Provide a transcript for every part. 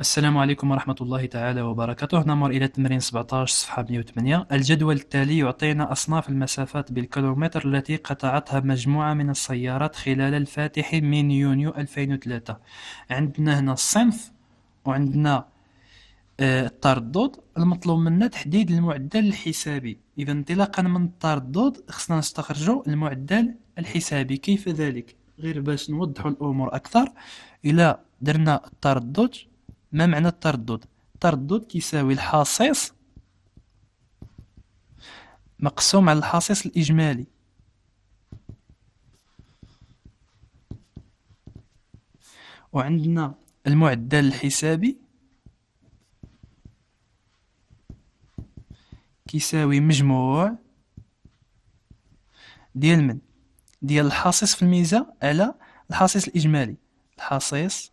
السلام عليكم ورحمة الله تعالى وبركاته نمر إلى تمرين 17 صفحة 108 الجدول التالي يعطينا أصناف المسافات بالكيلومتر التي قطعتها مجموعة من السيارات خلال الفاتح من يونيو 2003 عندنا هنا الصنف وعندنا آه، التردد المطلوب منا تحديد المعدل الحسابي إذا انطلاقا من التردد خصنا نستخرجو المعدل الحسابي كيف ذلك غير باش نوضحو الأمور أكثر إلى درنا التردد ما معنى التردد التردد كيساوي الحاصص مقسوم على الحاصص الإجمالي وعندنا المعدل الحسابي كيساوي مجموع ديال من ديال الحاصص في الميزة على الحاصص الإجمالي الحاصص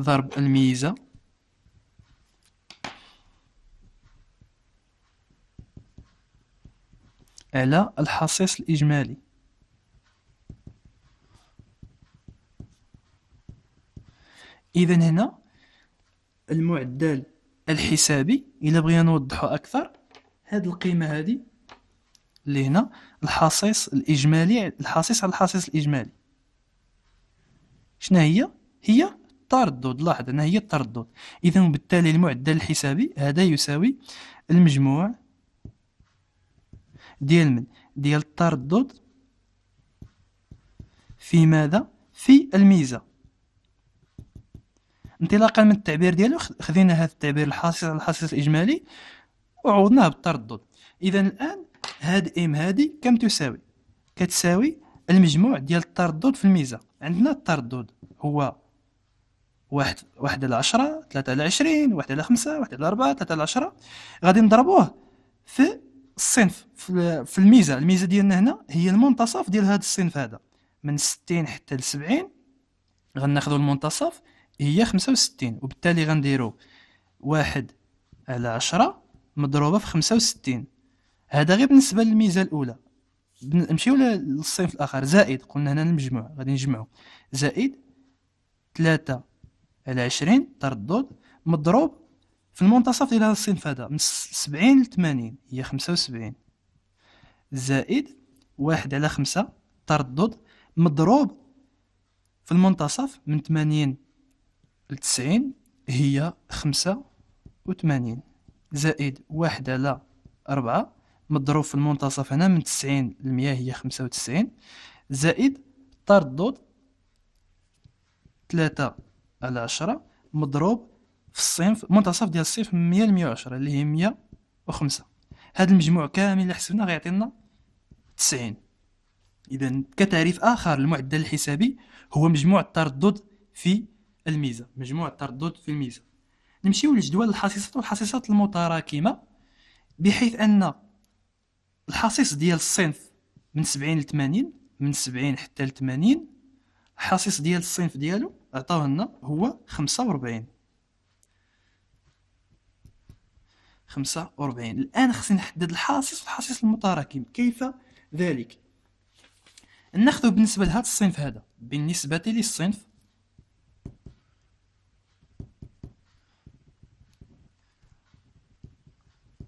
ضرب الميزة على الحصيص الإجمالي إذا هنا المعدل الحسابي إلا بغينا نوضحه أكثر هاد القيمة هذه اللي هنا الحصيص الإجمالي الحصيص على الحصيص الإجمالي شنا هي؟ هي هي التردد لاحظ أنها هي التردد إذا وبالتالي المعدل الحسابي هذا يساوي المجموع ديال من ديال التردد في ماذا في الميزة انطلاقا من التعبير ديالو خذينا هذا التعبير الحاصل الحاصل الإجمالي وعوضناه بالتردد إذا الآن هاد إم هادي كم تساوي كتساوي المجموع ديال التردد في الميزة عندنا التردد هو واحد واحد على عشرة ثلاثة على عشرين واحد على خمسة واحد على أربعة ثلاثة على عشرة غادي نضربوه في الصنف في الميزة الميزة ديالنا هنا هي المنتصف ديال هذا الصنف هذا من ستين حتى لسبعين غناخدو المنتصف هي خمسة وستين وبالتالي غنديرو واحد على عشرة مضروبة في خمسة وستين هذا غير بالنسبة للميزة الأولى نمشيو للصنف الآخر زائد قلنا هنا المجموع غادي نجمعو زائد ثلاثة على 20 تردد مضروب في المنتصف ديال هذا الصنف هذا من 70 ل 80 هي 75 زائد 1 على 5 تردد مضروب في المنتصف من 80 ل 90 هي 85 زائد 1 على 4 مضروب في المنتصف هنا من 90 ل 100 هي 95 زائد تردد 3 على 10 مضروب في الصنف منتصف ديال الصنف من 100 ل 110 اللي هي 105 هذا المجموع كامل اللي حسبنا غيعطينا 90 اذا كتعريف اخر للمعدل الحسابي هو مجموع التردد في الميزه مجموع التردد في الميزه نمشيو للجدول الحصيصات والحصيصات المتراكمه بحيث ان الحصيص ديال الصنف من 70 ل 80 من 70 حتى ل 80 حصص ديال الصنف ديالو عطاوه لنا هو خمسة وربعين خمسة وربعين الآن خصني نحدد الحاصص والحاصص المتراكم كيف ذلك ناخذ بالنسبة لهذا الصنف هذا بالنسبة للصنف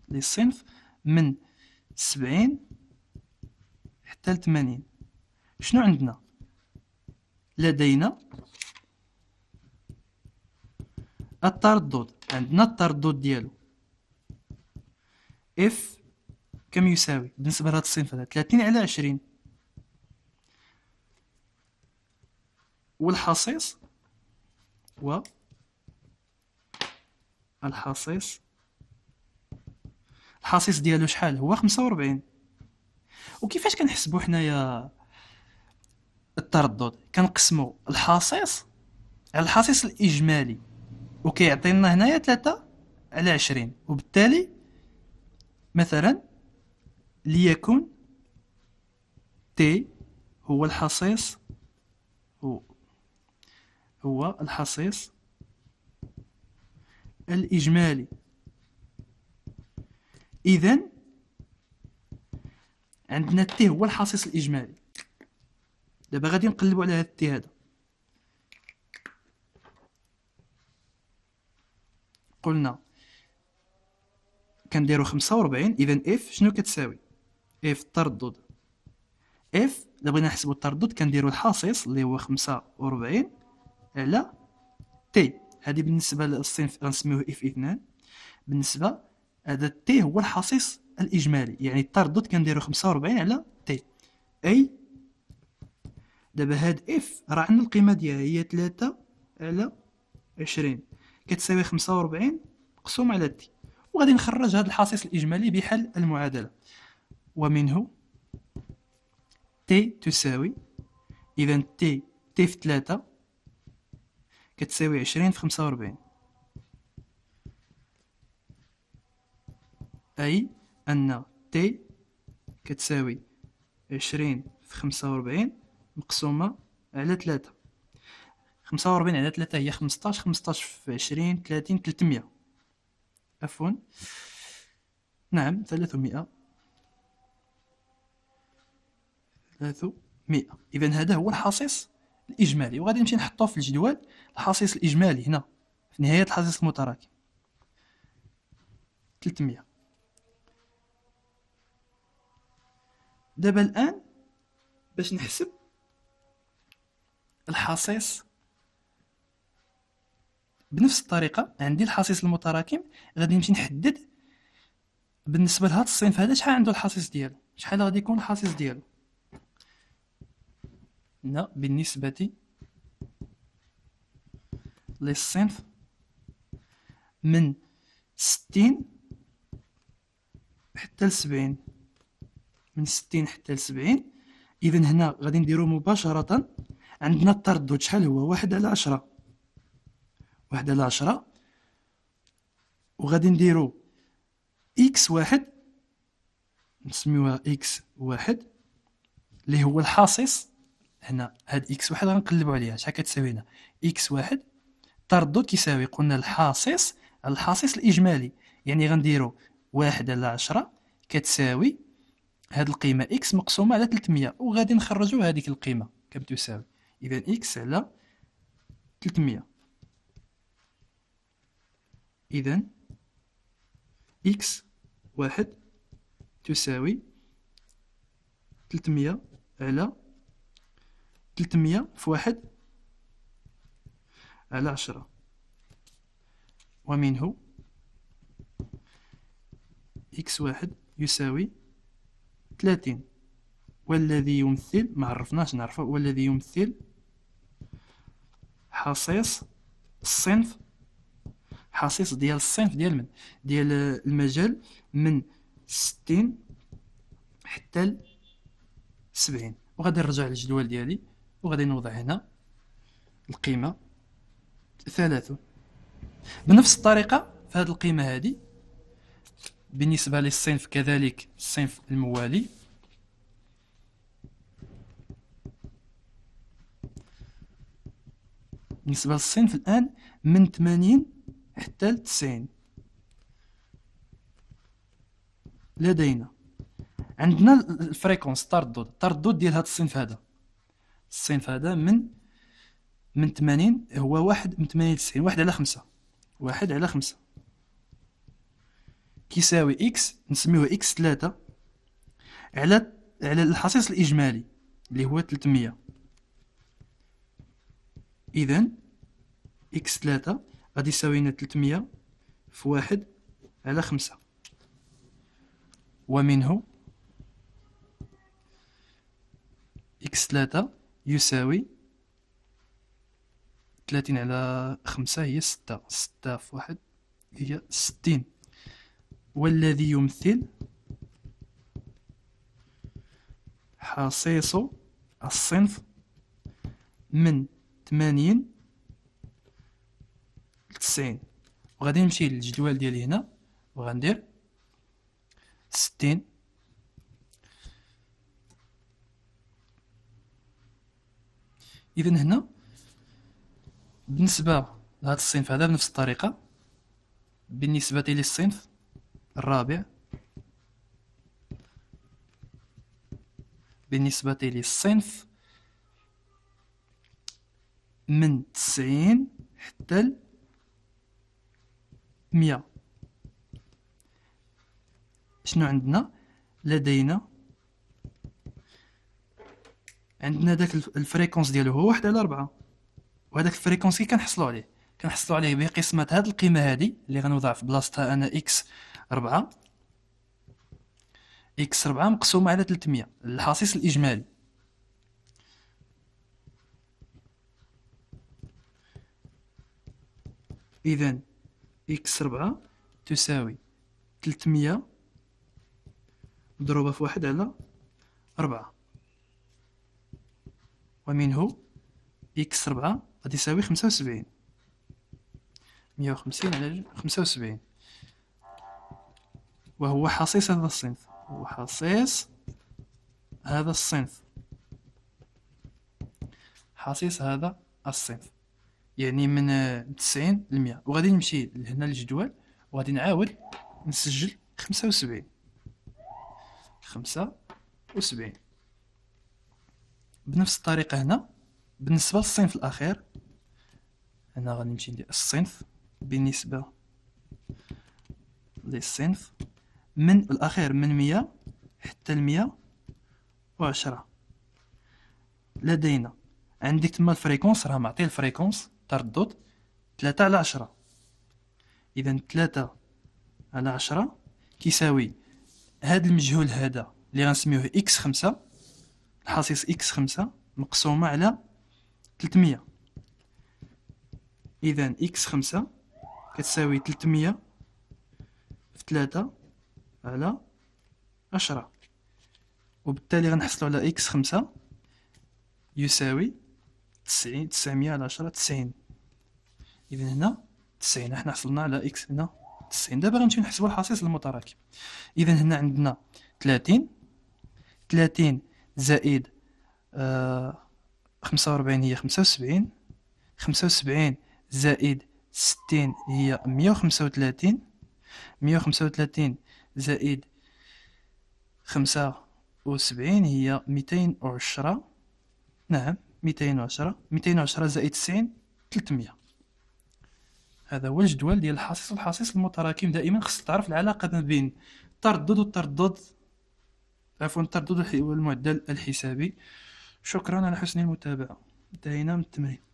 للصنف من سبعين حتى لثمانين شنو عندنا لدينا التردد عندنا التردد ديالو اف كم يساوي بالنسبة لهاد الصنف هذا على عشرين والحصيص و الحصيص الحصيص ديالو شحال هو خمسة وربعين وكيفاش كنحسبو حنايا التردد كنقسمو الحصيص على الحصيص الاجمالي وكيعطينا هنايا 3 على 20 وبالتالي مثلا ليكن تي هو الحصيص هو, هو الحصيص الإجمالي إذا عندنا تي هو الحصيص الإجمالي دابا غادي نقلبوا على هاد التي هذا قلنا كنديرو خمسة وربعين اذا اف شنو كتساوي اف التردد اف الا بغينا نحسبو التردد كنديرو الحاصص اللي هو خمسة وربعين على تي هادي بالنسبه للصنف غنسميوه اف اثنان بالنسبه هذا تي هو الحاصص الاجمالي يعني التردد كنديرو خمسة وربعين على تي اي دابا هاد اف راه عندنا القيمه ديالها هي 3 على 20 كتساوي 45 مقسوم على دي وغادي نخرج هذا الحصيص الاجمالي بحل المعادله ومنه تي تساوي اذا تي تي في 3 كتساوي 20 في 45 اي ان تي كتساوي 20 في 45 مقسومه على 3 45 على 3 هي 15 15 في 20 30 300 عفوا نعم 300 300 اذا هذا هو الحصيص الاجمالي وغادي نمشي نحطوه في الجدول الحصيص الاجمالي هنا في نهايه الحصيص المتراكم 300 دابا الان باش نحسب الحصيص بنفس الطريقه عندي الحصيص المتراكم غادي نمشي نحدد بالنسبه لهاد الصنف هذا شحال عنده الحصيص ديالو شحال غادي يكون الحصيص ديالو هنا بالنسبه للصنف من ستين حتى لسبعين من ستين حتى لسبعين اذا هنا غادي نديرو مباشره عندنا التردد شحال هو واحد على عشرة واحد على عشرة وغادي نديرو إكس واحد نسميوها إكس واحد اللي هو الحاصص هنا هاد إكس واحد غنقلبو عليها شحال كتساوي هنا إكس واحد التردد كيساوي قلنا الحاصص الحاصص الإجمالي يعني غنديرو واحد على عشرة كتساوي هاد القيمة إكس مقسومة على تلتمية وغادي نخرجو هاديك القيمة كم تساوي إذا إكس على 300 إذا إكس واحد تساوي 300 على 300 في واحد على عشرة ومنه إكس واحد يساوي 30 والذي يمثل ما عرفناش نعرفه والذي يمثل حصيص الصنف حصيص ديال الصنف ديال من ديال المجال من ستين حتى سبعين وغادي نرجع للجدول ديالي وغادي نوضع هنا القيمة 30 بنفس الطريقة في هذه القيمة هذه بالنسبة للصنف كذلك الصنف الموالي بالنسبة للصنف الآن من 80 حتى ل 90 لدينا عندنا الفريكونس التردد التردد ديال هذا الصنف هذا الصنف هذا من من 80 هو واحد من 80 ل 90 واحد على 5 واحد على 5 كيساوي إكس نسميوه إكس 3 على على الحصيص الإجمالي اللي هو 300 إذا إكس ثلاثة غادي يساوينا تلتمية في واحد على خمسة ومنه إكس ثلاثة يساوي تلاتين على خمسة هي ستة ستة في واحد هي ستين والذي يمثل حصيص الصنف من ثمانين لتسعين وغادي نمشي للجدول ديالي هنا وغندير ستين اذا هنا بالنسبه لهذا الصنف هذا بنفس الطريقه بالنسبه للصنف الرابع بالنسبه للصنف من تسعين حتى مية شنو عندنا لدينا عندنا داك الفريكونس ديالو هو واحد على ربعة وهداك الفريكونس كي كنحصلو عليه كنحصلو عليه بقسمة هاد القيمة هادي اللي غنوضع في بلاصتها انا اكس ربعة اكس ربعة مقسومة على تلتمية الحصيص الاجمالي اذا إكس ربعة تساوي تلتمية مضروبة في واحد على ربعة ومنه إكس ربعة غادي يساوي خمسة وسبعين مية وخمسين على خمسة وسبعين وهو حصيص هذا الصنف هو حصيص هذا الصنف حصيص هذا الصنف يعني من 90 ل 100 وغادي نمشي لهنا للجدول وغادي نعاود نسجل 75 75 بنفس الطريقه هنا بالنسبه للصنف الاخير هنا غادي نمشي ندير الصنف بالنسبه للصنف من الاخير من 100 حتى ل 110 لدينا عندك تما الفريكونس راه معطي الفريكونس تردد تلاتة على عشرة إذا تلاتة على عشرة كيساوي هاد المجهول هذا اللي غنسميوه إكس خمسة الحصيص إكس خمسة مقسومة على تلتمية إذا إكس خمسة كتساوي تلتمية في تلاتة على عشرة وبالتالي غنحصلو على إكس خمسة يساوي تسعين تسعمية على عشرة تسعين اذا هنا تسعين حنا حصلنا على اكس هنا تسعين دابا غنمشيو نحسبو الحصيص المتراكم اذا هنا عندنا 30 30 زائد آه، خمسة وربعين هي خمسة وسبعين خمسة وسبعين زائد ستين هي مية وخمسة وثلاثين مية وخمسة وثلاثين زائد خمسة وسبعين هي ميتين وعشرة نعم ميتين وعشرة ميتين وعشرة زائد تسعين تلتمية هذا هو الجدول ديال الحصيص والحصيص المتراكم دائما خصك تعرف العلاقه ما بين التردد والتردد عفوا التردد والمعدل الحسابي شكرا على حسن المتابعه انتهينا من التمرين